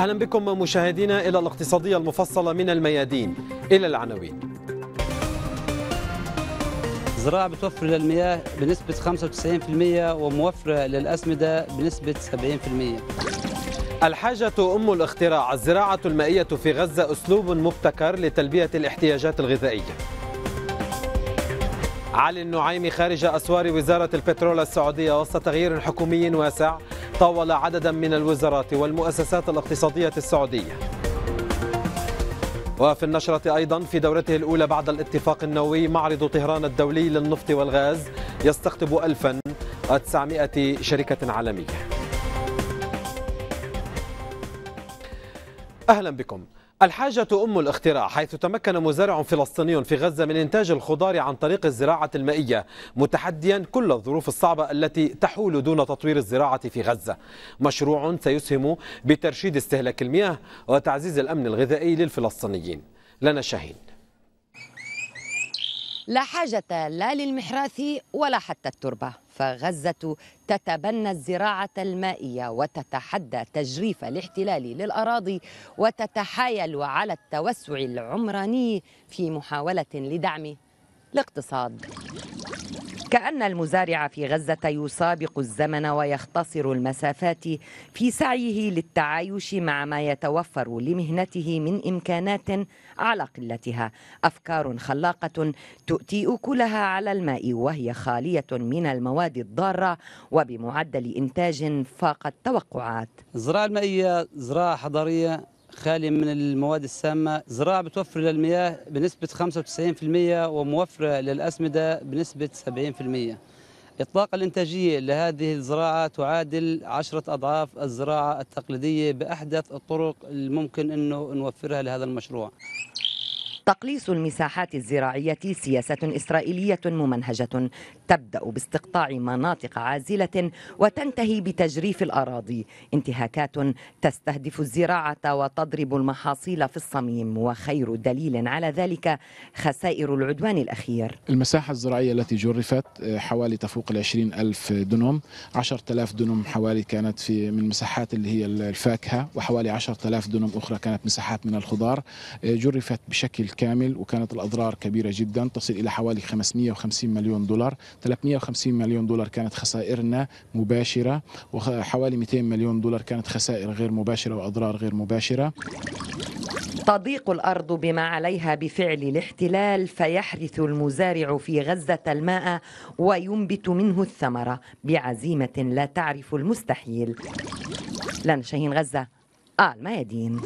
أهلا بكم مشاهدينا إلى الاقتصادية المفصلة من الميادين إلى العناوين الزراعة بتوفر للمياه بنسبة 95% وموفرة للأسمدة بنسبة 70% الحاجة أم الاختراع الزراعة المائية في غزة أسلوب مبتكر لتلبية الاحتياجات الغذائية علي النعيمي خارج أسوار وزارة البترول السعودية وسط تغيير حكومي واسع طاول عددا من الوزارات والمؤسسات الاقتصادية السعودية وفي النشرة أيضا في دورته الأولى بعد الاتفاق النووي معرض طهران الدولي للنفط والغاز يستقطب 1900 شركة عالمية أهلا بكم الحاجة أم الاختراع حيث تمكن مزارع فلسطيني في غزة من إنتاج الخضار عن طريق الزراعة المائية متحديا كل الظروف الصعبة التي تحول دون تطوير الزراعة في غزة مشروع سيسهم بترشيد استهلاك المياه وتعزيز الأمن الغذائي للفلسطينيين لنا شاهين لا حاجة لا للمحراث ولا حتى التربة فغزة تتبنى الزراعة المائية وتتحدى تجريف الاحتلال للأراضي وتتحايل على التوسع العمراني في محاولة لدعم الاقتصاد كأن المزارع في غزة يسابق الزمن ويختصر المسافات في سعيه للتعايش مع ما يتوفر لمهنته من إمكانات على قلتها أفكار خلاقة تؤتي أكلها على الماء وهي خالية من المواد الضارة وبمعدل إنتاج فاق التوقعات الزراعة المائية زراعة حضرية خالي من المواد السامة زراعة بتوفر للمياه بنسبة 95% وموفرة للأسمدة بنسبة 70% الطاقة الإنتاجية لهذه الزراعة تعادل عشرة أضعاف الزراعة التقليدية بأحدث الطرق الممكن أنه نوفرها لهذا المشروع تقليص المساحات الزراعية سياسة إسرائيلية ممنهجة تبدأ باستقطاع مناطق عازلة وتنتهي بتجريف الأراضي انتهاكات تستهدف الزراعة وتضرب المحاصيل في الصميم وخير دليل على ذلك خسائر العدوان الأخير المساحة الزراعية التي جرفت آه، حوالي تفوق العشرين ألف دنم عشرة آلاف دنم حوالي كانت في من مساحات اللي هي الفاكهة وحوالي عشرة آلاف دنم أخرى كانت مساحات من الخضار آه، جرفت بشكل بالكامل وكانت الأضرار كبيرة جدا تصل إلى حوالي 550 مليون دولار 350 مليون دولار كانت خسائرنا مباشرة وحوالي 200 مليون دولار كانت خسائر غير مباشرة وأضرار غير مباشرة تضيق الارض بما عليها بفعل الاحتلال فيحرث المزارع في غزه الماء وينبت منه الثمره بعزيمه لا تعرف المستحيل لنا شاهين غزه الميادين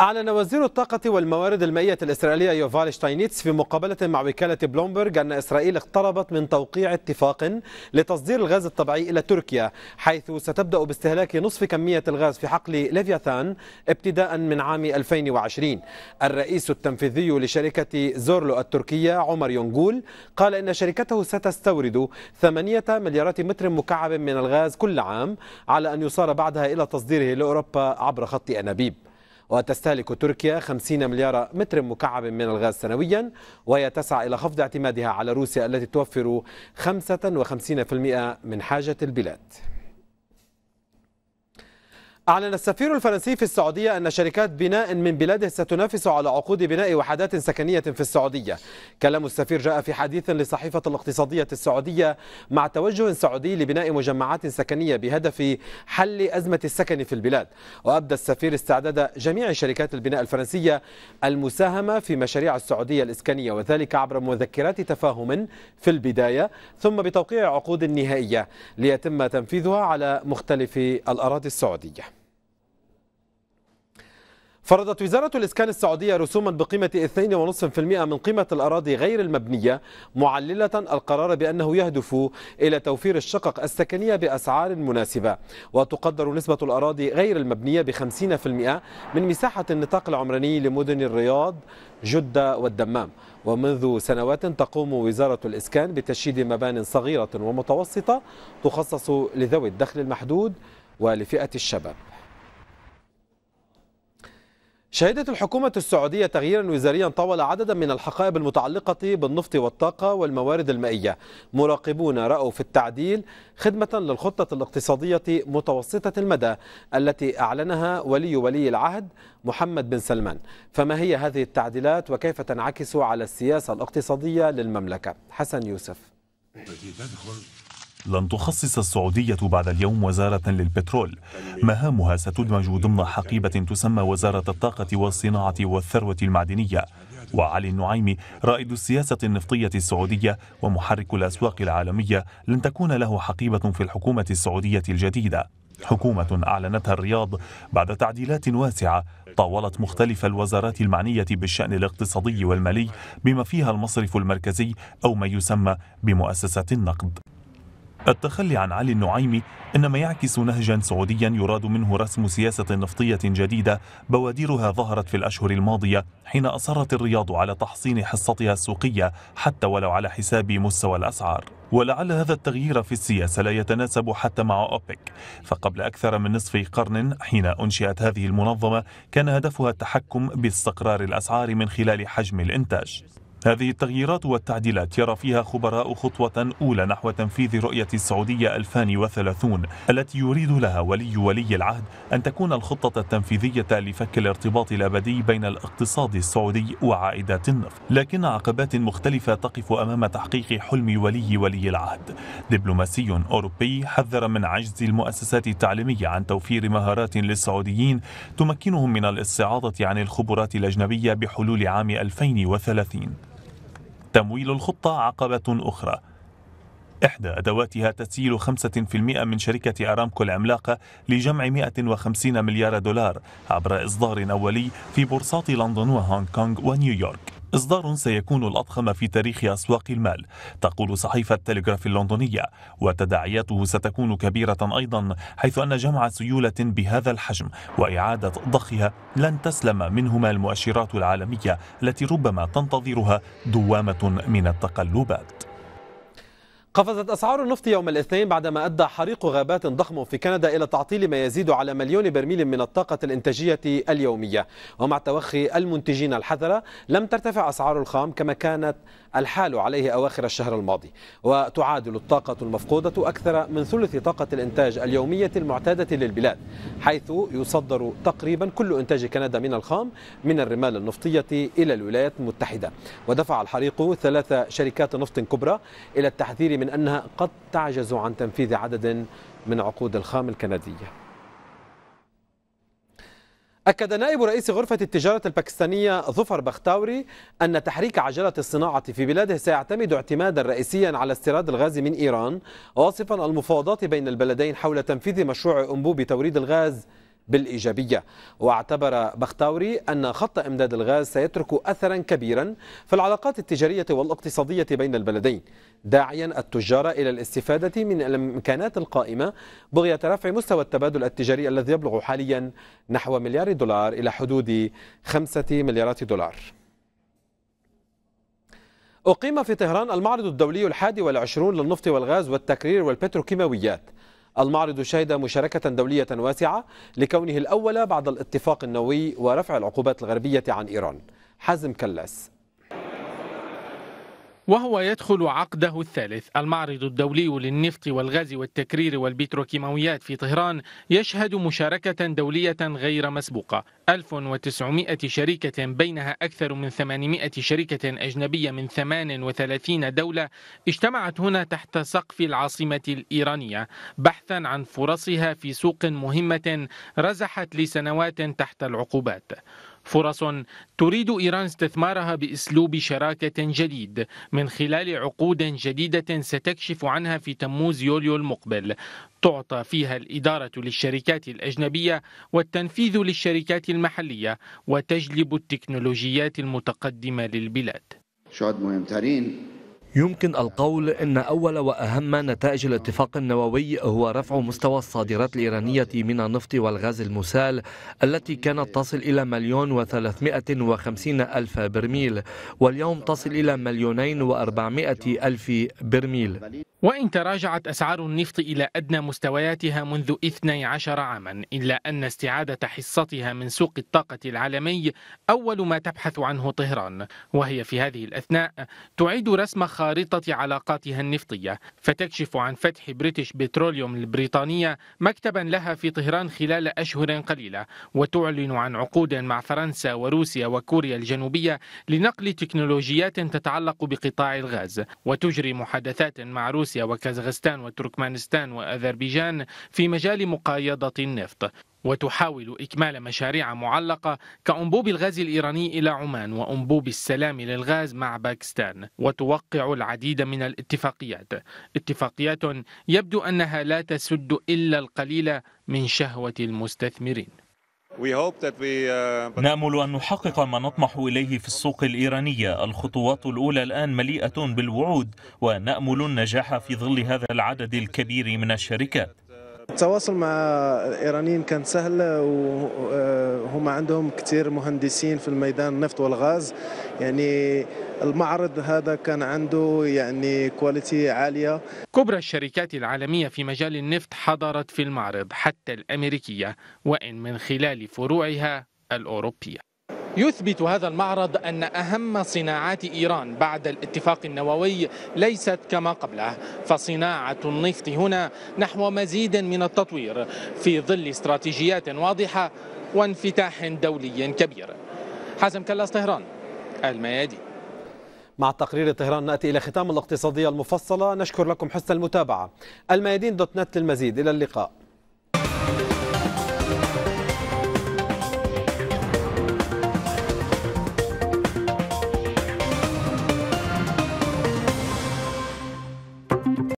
أعلن وزير الطاقة والموارد المائية الإسرائيلية يوفال شتاينيتس في مقابلة مع وكالة بلومبرج أن إسرائيل اقتربت من توقيع اتفاق لتصدير الغاز الطبيعي إلى تركيا حيث ستبدأ باستهلاك نصف كمية الغاز في حقل ليفياثان ابتداء من عام 2020 الرئيس التنفيذي لشركة زورلو التركية عمر يونغول قال إن شركته ستستورد 8 مليارات متر مكعب من الغاز كل عام على أن يصار بعدها إلى تصديره لأوروبا عبر خط أنابيب وتستهلك تركيا 50 مليار متر مكعب من الغاز سنويا وهي تسعى إلى خفض اعتمادها على روسيا التي توفر 55% من حاجة البلاد أعلن السفير الفرنسي في السعودية أن شركات بناء من بلاده ستنافس على عقود بناء وحدات سكنية في السعودية كلام السفير جاء في حديث لصحيفة الاقتصادية السعودية مع توجه سعودي لبناء مجمعات سكنية بهدف حل أزمة السكن في البلاد وأبدى السفير استعداد جميع شركات البناء الفرنسية المساهمة في مشاريع السعودية الإسكانية وذلك عبر مذكرات تفاهم في البداية ثم بتوقيع عقود نهائية ليتم تنفيذها على مختلف الأراضي السعودية فرضت وزارة الإسكان السعودية رسوما بقيمة 2.5% من قيمة الأراضي غير المبنية معللة القرار بأنه يهدف إلى توفير الشقق السكنية بأسعار مناسبة وتقدر نسبة الأراضي غير المبنية ب 50% من مساحة النطاق العمراني لمدن الرياض جدة والدمام ومنذ سنوات تقوم وزارة الإسكان بتشييد مبان صغيرة ومتوسطة تخصص لذوي الدخل المحدود ولفئة الشباب شهدت الحكومة السعودية تغييرا وزاريا طول عددا من الحقائب المتعلقة بالنفط والطاقة والموارد المائية مراقبون رأوا في التعديل خدمة للخطة الاقتصادية متوسطة المدى التي أعلنها ولي ولي العهد محمد بن سلمان فما هي هذه التعديلات وكيف تنعكس على السياسة الاقتصادية للمملكة حسن يوسف لن تخصص السعودية بعد اليوم وزارة للبترول مهامها ستدمج ضمن حقيبة تسمى وزارة الطاقة والصناعة والثروة المعدنية وعلي النعيمي رائد السياسة النفطية السعودية ومحرك الأسواق العالمية لن تكون له حقيبة في الحكومة السعودية الجديدة حكومة أعلنتها الرياض بعد تعديلات واسعة طاولت مختلف الوزارات المعنية بالشأن الاقتصادي والمالي بما فيها المصرف المركزي أو ما يسمى بمؤسسة النقد التخلي عن علي النعيمي إنما يعكس نهجا سعوديا يراد منه رسم سياسة نفطية جديدة بوادرها ظهرت في الأشهر الماضية حين أصرت الرياض على تحصين حصتها السوقية حتى ولو على حساب مستوى الأسعار ولعل هذا التغيير في السياسة لا يتناسب حتى مع أوبك فقبل أكثر من نصف قرن حين أنشئت هذه المنظمة كان هدفها التحكم باستقرار الأسعار من خلال حجم الإنتاج هذه التغييرات والتعديلات يرى فيها خبراء خطوة أولى نحو تنفيذ رؤية السعودية 2030 التي يريد لها ولي ولي العهد أن تكون الخطة التنفيذية لفك الارتباط الأبدي بين الاقتصاد السعودي وعائدات النفط لكن عقبات مختلفة تقف أمام تحقيق حلم ولي ولي العهد دبلوماسي أوروبي حذر من عجز المؤسسات التعليمية عن توفير مهارات للسعوديين تمكنهم من الاستعاضة عن الخبرات الأجنبية بحلول عام 2030 تمويل الخطة عقبة أخرى إحدى أدواتها تسييل 5% من شركة أرامكو العملاقة لجمع 150 مليار دولار عبر إصدار أولي في بورصات لندن وهونغ كونغ ونيويورك إصدار سيكون الأضخم في تاريخ أسواق المال تقول صحيفة تلغراف اللندنية وتداعياته ستكون كبيرة أيضا حيث أن جمع سيولة بهذا الحجم وإعادة ضخها لن تسلم منهما المؤشرات العالمية التي ربما تنتظرها دوامة من التقلبات قفزت أسعار النفط يوم الاثنين بعدما أدى حريق غابات ضخم في كندا إلى تعطيل ما يزيد على مليون برميل من الطاقة الإنتاجية اليومية ومع توخي المنتجين الحذرة لم ترتفع أسعار الخام كما كانت الحال عليه أواخر الشهر الماضي وتعادل الطاقة المفقودة أكثر من ثلث طاقة الإنتاج اليومية المعتادة للبلاد حيث يصدر تقريبا كل إنتاج كندا من الخام من الرمال النفطية إلى الولايات المتحدة ودفع الحريق ثلاث شركات نفط كبرى إلى التحذير من من أنها قد تعجز عن تنفيذ عدد من عقود الخام الكندية أكد نائب رئيس غرفة التجارة الباكستانية ظفر بختاوري أن تحريك عجلة الصناعة في بلاده سيعتمد اعتمادا رئيسيا على استيراد الغاز من إيران واصفا المفاوضات بين البلدين حول تنفيذ مشروع أنبوب توريد الغاز بالإيجابية واعتبر بختاوري أن خط إمداد الغاز سيترك أثرا كبيرا في العلاقات التجارية والاقتصادية بين البلدين داعيا التجار إلى الاستفادة من الإمكانات القائمة بغية رفع مستوى التبادل التجاري الذي يبلغ حاليا نحو مليار دولار إلى حدود خمسة مليارات دولار أقيم في طهران المعرض الدولي الحادي والعشرون للنفط والغاز والتكرير والبتروكيماويات المعرض شهد مشاركة دولية واسعة لكونه الأول بعد الاتفاق النووي ورفع العقوبات الغربية عن إيران حازم كلاس وهو يدخل عقده الثالث المعرض الدولي للنفط والغاز والتكرير والبتروكيماويات في طهران يشهد مشاركة دولية غير مسبوقة 1900 شركة بينها أكثر من 800 شركة أجنبية من 38 دولة اجتمعت هنا تحت سقف العاصمة الإيرانية بحثا عن فرصها في سوق مهمة رزحت لسنوات تحت العقوبات فرص تريد إيران استثمارها بأسلوب شراكة جديد من خلال عقود جديدة ستكشف عنها في تموز يوليو المقبل تعطى فيها الإدارة للشركات الأجنبية والتنفيذ للشركات المحلية وتجلب التكنولوجيات المتقدمة للبلاد يمكن القول أن أول وأهم نتائج الاتفاق النووي هو رفع مستوى الصادرات الإيرانية من النفط والغاز المسال التي كانت تصل إلى مليون وثلاثمائة وخمسين ألف برميل واليوم تصل إلى مليونين وأربعمائة ألف برميل وإن تراجعت أسعار النفط إلى أدنى مستوياتها منذ 12 عاما إلا أن استعادة حصتها من سوق الطاقة العالمي أول ما تبحث عنه طهران وهي في هذه الأثناء تعيد رسم خارطة علاقاتها النفطية فتكشف عن فتح بريتش بتروليوم البريطانية مكتبا لها في طهران خلال أشهر قليلة وتعلن عن عقود مع فرنسا وروسيا وكوريا الجنوبية لنقل تكنولوجيات تتعلق بقطاع الغاز وتجري محادثات مع روسيا روسيا وكازاخستان وتركمانستان وأذربيجان في مجال مقايضة النفط وتحاول إكمال مشاريع معلقة كأنبوب الغاز الإيراني إلى عمان وأنبوب السلام للغاز مع باكستان وتوقع العديد من الاتفاقيات اتفاقيات يبدو أنها لا تسد إلا القليل من شهوة المستثمرين Uh, نامل ان نحقق ما نطمح اليه في السوق الايرانيه الخطوات الاولى الان مليئه بالوعود ونامل النجاح في ظل هذا العدد الكبير من الشركات التواصل مع الايرانيين كان سهل وهم آه، عندهم كثير مهندسين في الميدان النفط والغاز يعني المعرض هذا كان عنده يعني كواليتي عالية كبرى الشركات العالمية في مجال النفط حضرت في المعرض حتى الأمريكية وإن من خلال فروعها الأوروبية يثبت هذا المعرض أن أهم صناعات إيران بعد الاتفاق النووي ليست كما قبله فصناعة النفط هنا نحو مزيد من التطوير في ظل استراتيجيات واضحة وانفتاح دولي كبير حازم كلاس طهران الميادين مع تقرير طهران نأتي إلى ختام الاقتصادية المفصلة نشكر لكم حسن المتابعة الميادين دوت نت للمزيد إلى اللقاء